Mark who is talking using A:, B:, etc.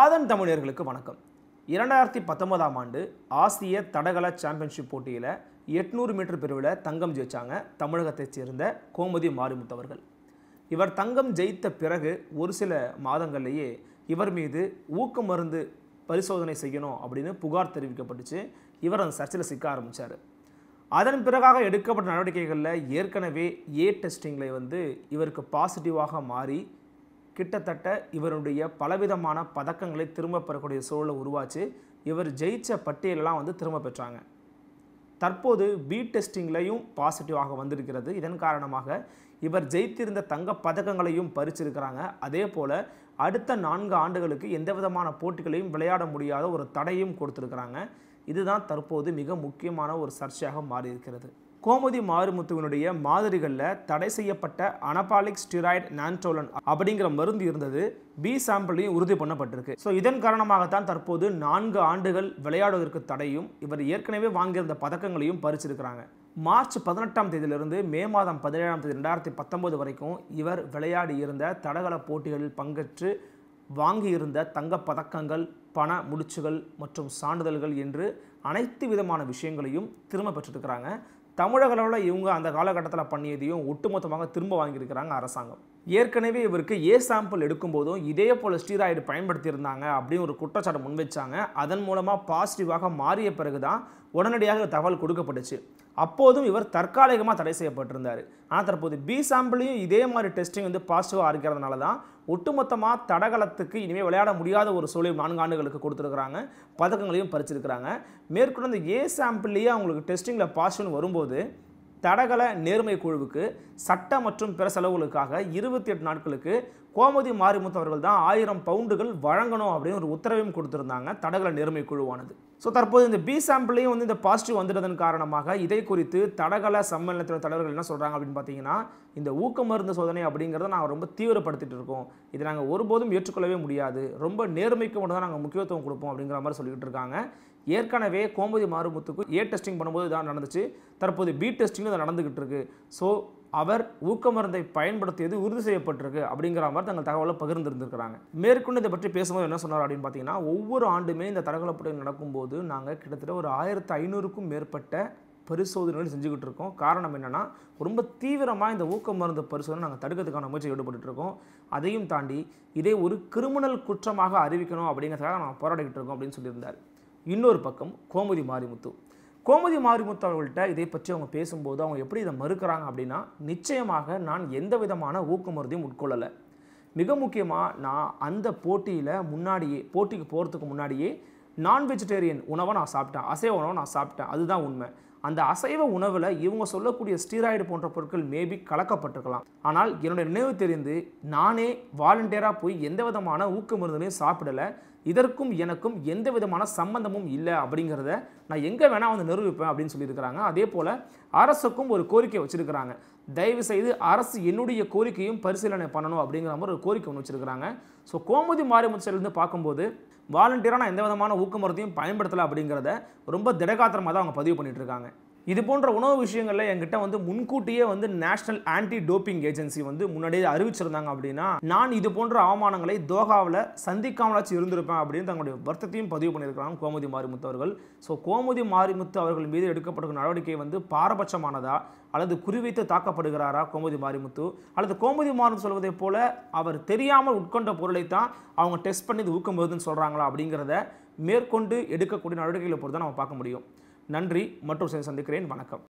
A: ஆதன் தமிழர்களுக்கு வணக்கம் இரண்டாயிரத்தி பத்தொன்பதாம் ஆண்டு ஆசிய தடகள சாம்பியன்ஷிப் போட்டியில் எட்நூறு மீட்டர் பிரிவில் தங்கம் ஜெயிச்சாங்க தமிழகத்தைச் சேர்ந்த கோமதி மாரிமுத்தவர்கள் இவர் தங்கம் ஜெயித்த பிறகு ஒரு சில மாதங்கள்லேயே இவர் மீது ஊக்க மருந்து பரிசோதனை செய்யணும் அப்படின்னு புகார் தெரிவிக்கப்பட்டுச்சு இவர் அந்த சர்ச்சையில் சிக்க ஆரம்பித்தார் அதன் பிறகாக எடுக்கப்பட்ட நடவடிக்கைகளில் ஏற்கனவே ஏ டெஸ்டிங்கில் வந்து இவருக்கு பாசிட்டிவாக மாறி கிட்டத்தட்ட இவருடைய பலவிதமான பதக்கங்களை திரும்ப பெறக்கூடிய சூழலை உருவாச்சு இவர் ஜெயித்த பட்டியலெலாம் வந்து திரும்ப பெற்றாங்க தற்போது பி டெஸ்டிங்லையும் பாசிட்டிவாக வந்திருக்கிறது இதன் காரணமாக இவர் ஜெயித்திருந்த தங்க பதக்கங்களையும் பறிச்சிருக்கிறாங்க அதே போல் அடுத்த நான்கு ஆண்டுகளுக்கு எந்த விதமான போட்டிகளையும் விளையாட முடியாத ஒரு தடையும் கொடுத்துருக்குறாங்க இதுதான் தற்போது மிக முக்கியமான ஒரு சர்ச்சையாக மாறியிருக்கிறது கோமதி மாறுமுத்துவினுடைய மாதிரிகளில் தடை செய்யப்பட்ட அனபாலிக் ஸ்டிராய்ட் நான்டோலன் அப்படிங்கிற மருந்து இருந்தது பி சாம்பிளையும் உறுதி பண்ணப்பட்டிருக்கு ஸோ இதன் காரணமாகத்தான் தற்போது நான்கு ஆண்டுகள் விளையாடுவதற்கு தடையும் இவர் ஏற்கனவே வாங்கியிருந்த பதக்கங்களையும் பறிச்சிருக்கிறாங்க மார்ச் பதினெட்டாம் தேதியிலிருந்து மே மாதம் பதினேழாம் தேதி ரெண்டாயிரத்தி பத்தொம்போது வரைக்கும் இவர் விளையாடி இருந்த தடகள போட்டிகளில் பங்கேற்று வாங்கியிருந்த தங்கப்பதக்கங்கள் பண முடிச்சுகள் மற்றும் சான்றிதழ்கள் என்று அனைத்து விதமான விஷயங்களையும் திரும்ப பெற்றிருக்கிறாங்க தமிழக அளவில் இவங்க அந்த காலகட்டத்தில் பண்ணியதையும் ஒட்டுமொத்தமாக திரும்ப வாங்கியிருக்கிறாங்க அரசாங்கம் ஏற்கனவே இவருக்கு ஏ சாம்பிள் எடுக்கும்போதும் இதே போல் ஸ்டீராய்டு பயன்படுத்தியிருந்தாங்க அப்படின்னு ஒரு குற்றச்சாட்டு முன்வைச்சாங்க அதன் மூலமாக பாசிட்டிவாக மாறிய பிறகு தான் உடனடியாக தகவல் கொடுக்கப்பட்டுச்சு அப்போதும் இவர் தற்காலிகமாக தடை செய்யப்பட்டிருந்தார் ஆனால் தற்போது பி சாம்பிளையும் இதே மாதிரி டெஸ்டிங் வந்து பாசிட்டிவாக இருக்கிறதுனால தான் ஒட்டுமொத்தமாக தடகளத்துக்கு இனிமேல் விளையாட முடியாத ஒரு சூழல் நான்கு ஆண்டுகளுக்கு கொடுத்துருக்குறாங்க பதக்கங்களையும் பறிச்சிருக்கிறாங்க மேற்கொண்டு அந்த ஏ சாம்பிள்லேயே அவங்களுக்கு டெஸ்டிங்கில் பாசிட்டிவ்னு வரும்போது தடகள நேர்மை குழுவுக்கு சட்ட மற்றும் பிற செலவுகளுக்காக இருபத்தி எட்டு நாட்களுக்கு கோமதி மாரிமுத்து அவர்கள் தான் ஆயிரம் பவுண்டுகள் வழங்கணும் அப்படின்னு ஒரு உத்தரவையும் கொடுத்துருந்தாங்க தடகள நேர்மை குழுவானது ஸோ தற்போது இந்த பி சாம்பிளையும் வந்து இந்த பாசிட்டிவ் வந்துடுறதன் காரணமாக இதை குறித்து தடகள சம்மேளனத்தில் தலைவர்கள் என்ன சொல்கிறாங்க அப்படின்னு பார்த்தீங்கன்னா இந்த ஊக்க மருந்து சோதனை அப்படிங்கிறத நாங்கள் ரொம்ப தீவிரப்படுத்திட்டு இருக்கோம் இதை நாங்கள் ஒருபோதும் ஏற்றுக்கொள்ளவே முடியாது ரொம்ப நேர்மைக்கு மட்டும் தான் நாங்கள் முக்கியத்துவம் கொடுப்போம் அப்படிங்கிற மாதிரி சொல்லிகிட்டு இருக்காங்க ஏற்கனவே கோமதி மாறுமுத்துக்கு ஏ டெஸ்டிங் பண்ணும்போது இதான் நடந்துச்சு தற்போது பி டெஸ்டிங்கும் நடந்துக்கிட்டு இருக்குது ஸோ அவர் ஊக்க மருந்தை பயன்படுத்தியது உறுதி செய்யப்பட்டிருக்கு அப்படிங்கிற மாதிரி தங்கள் தகவலை பகிர்ந்திருந்திருக்கிறாங்க மேற்கொண்டு இதை பற்றி பேசும்போது என்ன சொன்னார் அப்படின்னு பார்த்தீங்கன்னா ஒவ்வொரு ஆண்டுமே இந்த தடகளப்படை நடக்கும்போது நாங்கள் கிட்டத்தட்ட ஒரு ஆயிரத்து ஐநூறுக்கும் மேற்பட்ட பரிசோதனைகள் செஞ்சுக்கிட்டு இருக்கோம் காரணம் என்னென்னா ரொம்ப தீவிரமாக இந்த ஊக்க மருந்து பரிசோதனை நாங்கள் தடுக்கிறதுக்கான முயற்சி ஈடுபட்டுருக்கோம் அதையும் தாண்டி இதை ஒரு கிரிமினல் குற்றமாக அறிவிக்கணும் அப்படிங்கிறதுக்காக நாங்கள் போராடிக்கிட்டு இருக்கோம் அப்படின்னு சொல்லியிருந்தார் இன்னொரு பக்கம் கோமதி மாரிமுத்து கோமதி மாரிமுத்து அவர்கள்ட்ட இதை பற்றி அவங்க பேசும்போது அவங்க எப்படி இதை மறுக்கிறாங்க அப்படின்னா நிச்சயமாக நான் எந்த விதமான ஊக்கமருந்தையும் உட்கொள்ளலை மிக முக்கியமாக நான் அந்த போட்டியில் முன்னாடியே போட்டிக்கு போகிறதுக்கு முன்னாடியே நான் வெஜிடேரியன் உணவை நான் சாப்பிட்டேன் அசைவ உணவை நான் சாப்பிட்டேன் அதுதான் உண்மை அந்த அசைவ உணவில் இவங்க சொல்லக்கூடிய ஸ்டீராய்டு போன்ற பொருட்கள் மேபி கலக்கப்பட்டிருக்கலாம் ஆனால் என்னுடைய நினைவு தெரிந்து நானே வாலண்டியராக போய் எந்த விதமான ஊக்க மருந்துலையும் சாப்பிடலை இதற்கும் எனக்கும் எந்த விதமான சம்பந்தமும் இல்லை அப்படிங்கிறத நான் எங்கே வேணால் வந்து நிரூபிப்பேன் அப்படின்னு சொல்லியிருக்கிறாங்க அதே போல் அரசுக்கும் ஒரு கோரிக்கை வச்சுருக்கிறாங்க தயவு செய்து அரசு என்னுடைய கோரிக்கையும் பரிசீலனை பண்ணணும் அப்படிங்கிற மாதிரி ஒரு கோரிக்கை ஒன்று வச்சுருக்கிறாங்க ஸோ கோமதி மாரிமுச்சிலிருந்து பார்க்கும்போது வாலண்டியராக நான் எந்த விதமான ஊக்கமரத்தையும் பயன்படுத்தலை அப்படிங்கிறத ரொம்ப திடகாத்திரமாக தான் அவங்க பதிவு பண்ணிகிட்ருக்காங்க இது போன்ற உணவு விஷயங்களில் என்கிட்ட வந்து முன்கூட்டியே வந்து நேஷனல் ஆன்டி டோப்பிங் ஏஜென்சி வந்து முன்னாடியே அறிவிச்சிருந்தாங்க அப்படின்னா நான் இது போன்ற அவமானங்களை தோகாவில் சந்திக்காமலாச்சும் இருந்திருப்பேன் அப்படின்னு தங்களுடைய வருத்தத்தையும் பதிவு பண்ணியிருக்கிறாங்க கோமதி மாரிமுத்து அவர்கள் ஸோ கோமதி மாரிமுத்து அவர்கள் மீது எடுக்கப்படுகிற நடவடிக்கை வந்து பாரபட்சமானதா அல்லது குறிவைத்து தாக்கப்படுகிறாரா கோமதி மாரிமுத்து அல்லது கோமதி மாரிமுத்து சொல்வதைப் போல அவர் தெரியாமல் உட்கொண்ட பொருளைத்தான் அவங்க டெஸ்ட் பண்ணி இது ஊக்கம் வருதுன்னு சொல்கிறாங்களா அப்படிங்கிறத மேற்கொண்டு எடுக்கக்கூடிய நடவடிக்கைகளை பொறுத்து தான் நம்ம பார்க்க முடியும் நன்றி மற்றும் சந்திக்கிறேன் வணக்கம்